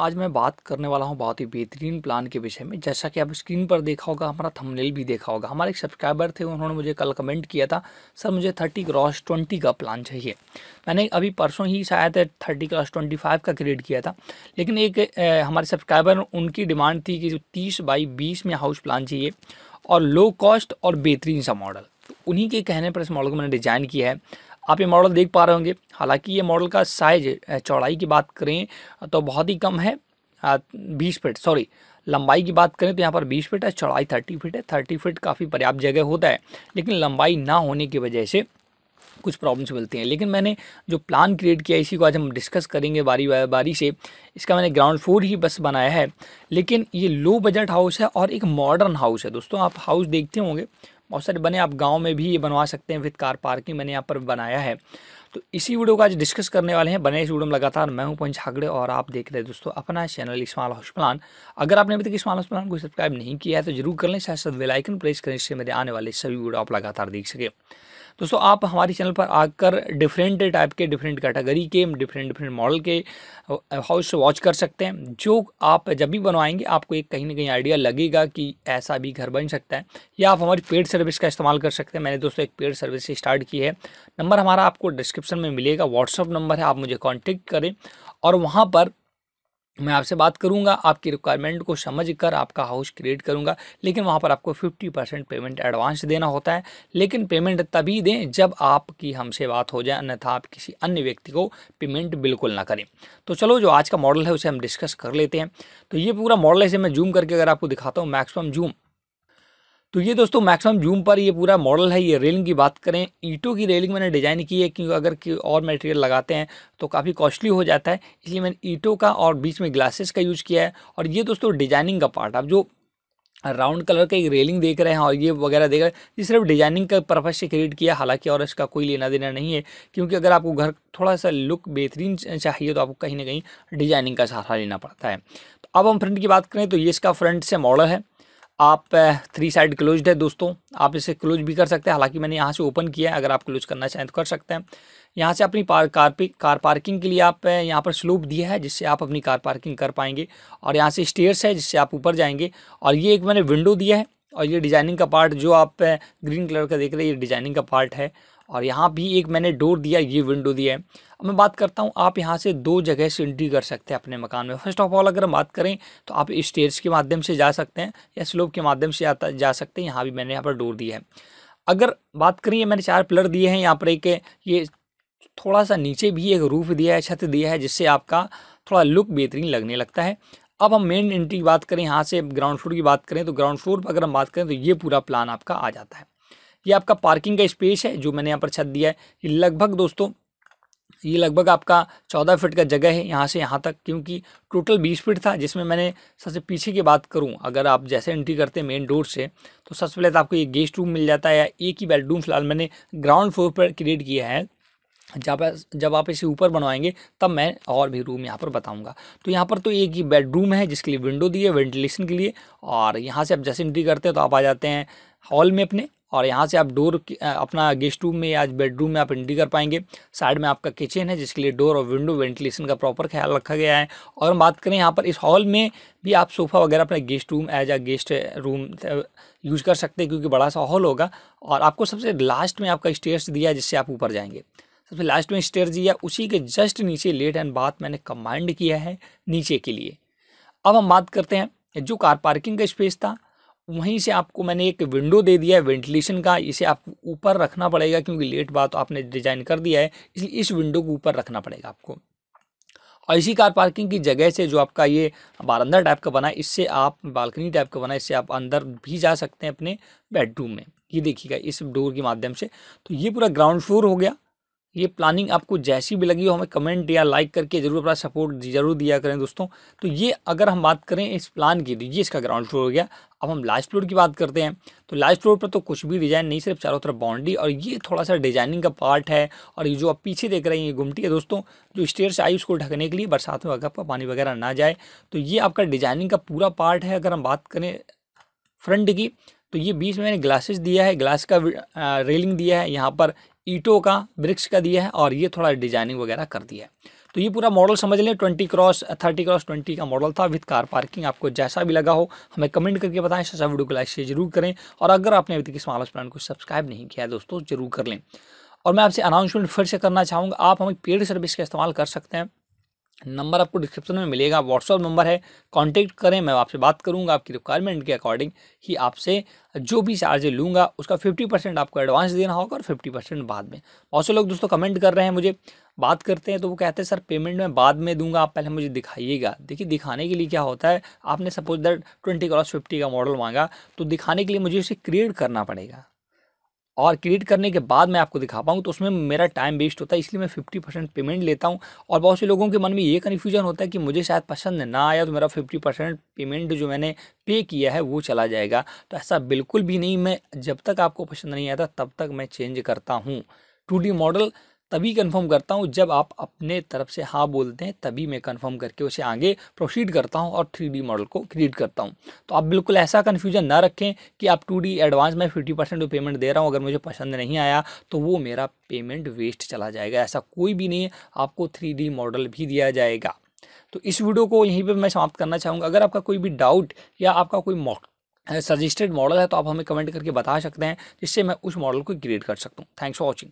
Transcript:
आज मैं बात करने वाला हूं बहुत ही बेहतरीन प्लान के विषय में जैसा कि आप स्क्रीन पर देखा होगा हमारा थंबनेल भी देखा होगा हमारे एक सब्सक्राइबर थे उन्होंने मुझे कल कमेंट किया था सर मुझे थर्टी क्रॉस ट्वेंटी का प्लान चाहिए मैंने अभी परसों ही शायद थर्टी क्रॉस ट्वेंटी फाइव का क्रिएट किया था लेकिन एक ए, हमारे सब्सक्राइबर उनकी डिमांड थी कि तीस बाई बीस में हाउस प्लान चाहिए और लो कॉस्ट और बेहतरीन सा मॉडल तो उन्हीं के कहने पर इस मॉडल को मैंने डिज़ाइन किया है आप ये मॉडल देख पा रहे होंगे हालांकि ये मॉडल का साइज चौड़ाई की बात करें तो बहुत ही कम है बीस फिट सॉरी लंबाई की बात करें तो यहाँ पर बीस फीट है चौड़ाई थर्टी फीट है थर्टी फीट काफ़ी पर्याप्त जगह होता है लेकिन लंबाई ना होने की वजह से कुछ प्रॉब्लम्स मिलती हैं लेकिन मैंने जो प्लान क्रिएट किया इसी को आज हम डिस्कस करेंगे बारी बारी से इसका मैंने ग्राउंड फ्लोर ही बस बनाया है लेकिन ये लो बजट हाउस है और एक मॉडर्न हाउस है दोस्तों आप हाउस देखते होंगे बहुत सारे बने आप गाँव में भी ये बनवा सकते हैं विथ कार पार्किंग मैंने यहाँ पर बनाया है तो इसी वीडियो को आज डिस्कस करने वाले हैं बने इस वीडियो में लगातार मैं हूँ पंच हागड़े और आप देख रहे हैं दोस्तों अपना चैनल इस्माल हाउस प्लान अगर आपने अभी तक इस्माल हाउस प्लान को सब्सक्राइब नहीं किया है तो जरूर कर लें साथ साथ वेलाइकन प्रेस करें इससे मेरे आने वाले सभी वीडियो आप लगातार देख सकें दोस्तों आप हमारे चैनल पर आकर डिफरेंट टाइप के डिफरेंट कैटेगरी के डिफरेंट डिफरेंट मॉडल के हाउस वॉच कर सकते हैं जो आप जब भी बनवाएंगे आपको एक कहीं ना कहीं आइडिया लगेगा कि ऐसा भी घर बन सकता है या आप हमारी पेड सर्विस का इस्तेमाल कर सकते हैं मैंने दोस्तों एक पेड सर्विस स्टार्ट की है नंबर हमारा आपको डिस्क्रिप्शन में मिलेगा व्हाट्सअप नंबर है आप मुझे कॉन्टेक्ट करें और वहाँ पर मैं आपसे बात करूंगा आपकी रिक्वायरमेंट को समझ कर आपका हाउस क्रिएट करूंगा लेकिन वहां पर आपको 50 परसेंट पेमेंट एडवांस देना होता है लेकिन पेमेंट तभी दें जब आपकी हमसे बात हो जाए अन्यथा आप किसी अन्य व्यक्ति को पेमेंट बिल्कुल ना करें तो चलो जो आज का मॉडल है उसे हम डिस्कस कर लेते हैं तो ये पूरा मॉडल है इसे मैं जूम करके अगर आपको दिखाता हूँ मैक्सिमम जूम तो ये दोस्तों मैक्सिमम जूम पर ये पूरा मॉडल है ये रेलिंग की बात करें ईटों की रेलिंग मैंने डिज़ाइन की है क्योंकि अगर कि और मटेरियल लगाते हैं तो काफ़ी कॉस्टली हो जाता है इसलिए मैंने ईटों का और बीच में ग्लासेस का यूज़ किया है और ये दोस्तों डिजाइनिंग का पार्ट आप जो राउंड कलर का एक रेलिंग देख रहे हैं और ये वगैरह देख रहे हैं ये सिर्फ डिजाइनिंग का पर्पज़ से क्रिएट किया हालांकि और इसका कोई लेना देना नहीं है क्योंकि अगर आपको घर थोड़ा सा लुक बेहतरीन चाहिए तो आपको कहीं ना कहीं डिजाइनिंग का सहारा लेना पड़ता है तो अब हम फ्रंट की बात करें तो ये इसका फ्रंट से मॉडल है आप थ्री साइड क्लोज है दोस्तों आप इसे क्लोज भी कर सकते हैं हालांकि मैंने यहाँ से ओपन किया है अगर आप क्लोज करना चाहें तो कर सकते हैं यहाँ से अपनी पार कार कार पार्किंग के लिए आप यहाँ पर स्लोप दिया है जिससे आप अपनी कार पार्किंग कर पाएंगे और यहाँ से स्टेयर्स है जिससे आप ऊपर जाएंगे और ये एक मैंने विंडो दिया है और ये डिज़ाइनिंग का पार्ट जो आप ग्रीन कलर का देख रहे हैं ये डिज़ाइनिंग का पार्ट है और यहाँ भी एक मैंने डोर दिया ये विंडो दिया है अब मैं बात करता हूँ आप यहाँ से दो जगह से एंट्री कर सकते हैं अपने मकान में फर्स्ट ऑफ ऑल अगर हम बात करें तो आप स्टेयर्स के माध्यम से जा सकते हैं या स्लोप के माध्यम से जाता जा सकते हैं यहाँ भी मैंने यहाँ पर डोर दिया है अगर बात करें ये मैंने चार पिलर दिए हैं यहाँ पर एक ये थोड़ा सा नीचे भी एक रूफ दिया है छत दिया है जिससे आपका थोड़ा लुक बेहतरीन लगने लगता है अब हम मेन एंट्री की बात करें यहाँ से ग्राउंड फ्लोर की बात करें तो ग्राउंड फ्लोर पर अगर हम बात करें तो ये पूरा प्लान आपका आ जाता है ये आपका पार्किंग का स्पेस है जो मैंने यहाँ पर छत दिया है ये लगभग दोस्तों ये लगभग आपका चौदह फिट का जगह है यहाँ से यहाँ तक क्योंकि टोटल बीस फिट था जिसमें मैंने सबसे पीछे की बात करूँ अगर आप जैसे एंट्री करते हैं मेन डोर से तो सबसे पहले तो आपको ये गेस्ट रूम मिल जाता है या एक ही बेडरूम फिलहाल मैंने ग्राउंड फ्लोर पर क्रिएट किया है जब जब आप इसे ऊपर बनवाएंगे तब मैं और भी रूम यहाँ पर बताऊँगा तो यहाँ पर तो एक ही बेडरूम है जिसके लिए विंडो दी है वेंटिलेशन के लिए और यहाँ से आप जैसे एंट्री करते हैं तो आप आ जाते हैं हॉल में अपने और यहाँ से आप डोर अपना गेस्ट रूम में या बेडरूम में आप एंट्री कर पाएंगे साइड में आपका किचन है जिसके लिए डोर और विंडो वेंटिलेशन का प्रॉपर ख्याल रखा गया है और हम बात करें यहाँ पर इस हॉल में भी आप सोफ़ा वगैरह अपना guest room as a guest room use कर सकते हैं क्योंकि बड़ा सा हॉल होगा और आपको सबसे लास्ट में आपका स्टेयर्स दिया है जिससे आप ऊपर जाएंगे सबसे लास्ट में स्टेयर दिया उसी के जस्ट नीचे लेट एंड बाथ मैंने कमांड किया है नीचे के लिए अब हम बात करते हैं जो कार पार्किंग का स्पेस था वहीं से आपको मैंने एक विंडो दे दिया है वेंटिलेशन का इसे आपको ऊपर रखना पड़ेगा क्योंकि लेट बात तो आपने डिजाइन कर दिया है इसलिए इस विंडो को ऊपर रखना पड़ेगा आपको और इसी कार पार्किंग की जगह से जो आपका ये बारंदा टाइप का बना है इससे आप बालकनी टाइप का बना है इससे आप अंदर भी जा सकते हैं अपने बेडरूम में ये देखिएगा इस डोर के माध्यम से तो ये पूरा ग्राउंड फ्लोर हो गया ये प्लानिंग आपको जैसी भी लगी हो हमें कमेंट या लाइक करके जरूर अपना सपोर्ट जरूर दिया करें दोस्तों तो ये अगर हम बात करें इस प्लान की तो ये इसका ग्राउंड फ्लोर हो गया अब हम लास्ट फ्लोर की बात करते हैं तो लास्ट फ्लोर पर तो कुछ भी डिज़ाइन नहीं सिर्फ चारों तरफ बाउंड्री और ये थोड़ा सा डिजाइनिंग का पार्ट है और ये जो आप पीछे देख रहे हैं ये गुमटी है दोस्तों जो स्टेयर से आई उसको ढकने के लिए बरसात में अगर पानी वगैरह ना जाए तो ये आपका डिजाइनिंग का पूरा पार्ट है अगर हम बात करें फ्रंट की तो ये बीच में मैंने ग्लासेस दिया है ग्लास का रेलिंग दिया है यहाँ पर ईटों का वृक्ष का दिया है और ये थोड़ा डिजाइनिंग वगैरह कर दिया है तो ये पूरा मॉडल समझ लें twenty cross thirty cross twenty का मॉडल था विद कार पार्किंग आपको जैसा भी लगा हो हमें कमेंट करके बताएं सचा वीडियो को लाइक शेयर जरूर करें और अगर आपने अभी तक इस मालस प्लान को सब्सक्राइब नहीं किया है दोस्तों जरूर कर लें और मैं आपसे अनाउंसमेंट फिर से करना चाहूँगा आप हमें पेड सर्विस का इस्तेमाल कर सकते हैं नंबर आपको डिस्क्रिप्शन में मिलेगा व्हाट्सअप नंबर है कांटेक्ट करें मैं आपसे बात करूंगा आपकी रिक्वायरमेंट के अकॉर्डिंग ही आपसे जो भी चार्ज लूँगा उसका फिफ्टी परसेंट आपको एडवांस देना होगा और फिफ्टी परसेंट बाद में बहुत से लोग दोस्तों कमेंट कर रहे हैं मुझे बात करते हैं तो वो कहते हैं सर पेमेंट मैं बाद में दूंगा आप पहले मुझे दिखाइएगा देखिए दिखाने के लिए क्या होता है आपने suppose that twenty cross fifty का मॉडल मांगा तो दिखाने के लिए मुझे उसे क्रिएट करना पड़ेगा और क्रिएट करने के बाद मैं आपको दिखा पाऊँ तो उसमें मेरा टाइम वेस्ट होता है इसलिए मैं फिफ्टी परसेंट पेमेंट लेता हूँ और बहुत से लोगों के मन में ये कन्फ्यूजन होता है कि मुझे शायद पसंद ना आया तो मेरा फिफ्टी परसेंट पेमेंट जो मैंने पे किया है वो चला जाएगा तो ऐसा बिल्कुल भी नहीं मैं जब तक आपको पसंद नहीं आता तब तक मैं चेंज करता हूँ टू मॉडल तभी कंफर्म करता हूँ जब आप अपने तरफ से हाँ बोलते हैं तभी मैं कंफर्म करके उसे आगे प्रोसीड करता हूँ और थ्री मॉडल को क्रिएट करता हूँ तो आप बिल्कुल ऐसा कन्फ्यूजन ना रखें कि आप टू एडवांस में फिफ्टी परसेंट पेमेंट दे रहा हूँ अगर मुझे पसंद नहीं आया तो वो मेरा पेमेंट वेस्ट चला जाएगा ऐसा कोई भी नहीं है आपको थ्री मॉडल भी दिया जाएगा तो इस वीडियो को यहीं पर मैं समाप्त करना चाहूँगा अगर आपका कोई भी डाउट या आपका कोई मॉक सजेस्टेड मॉडल है तो आप हमें कमेंट करके बता सकते हैं जिससे मैं उस मॉडल को क्रिएट कर सकता हूँ थैंक्स फॉर वॉचिंग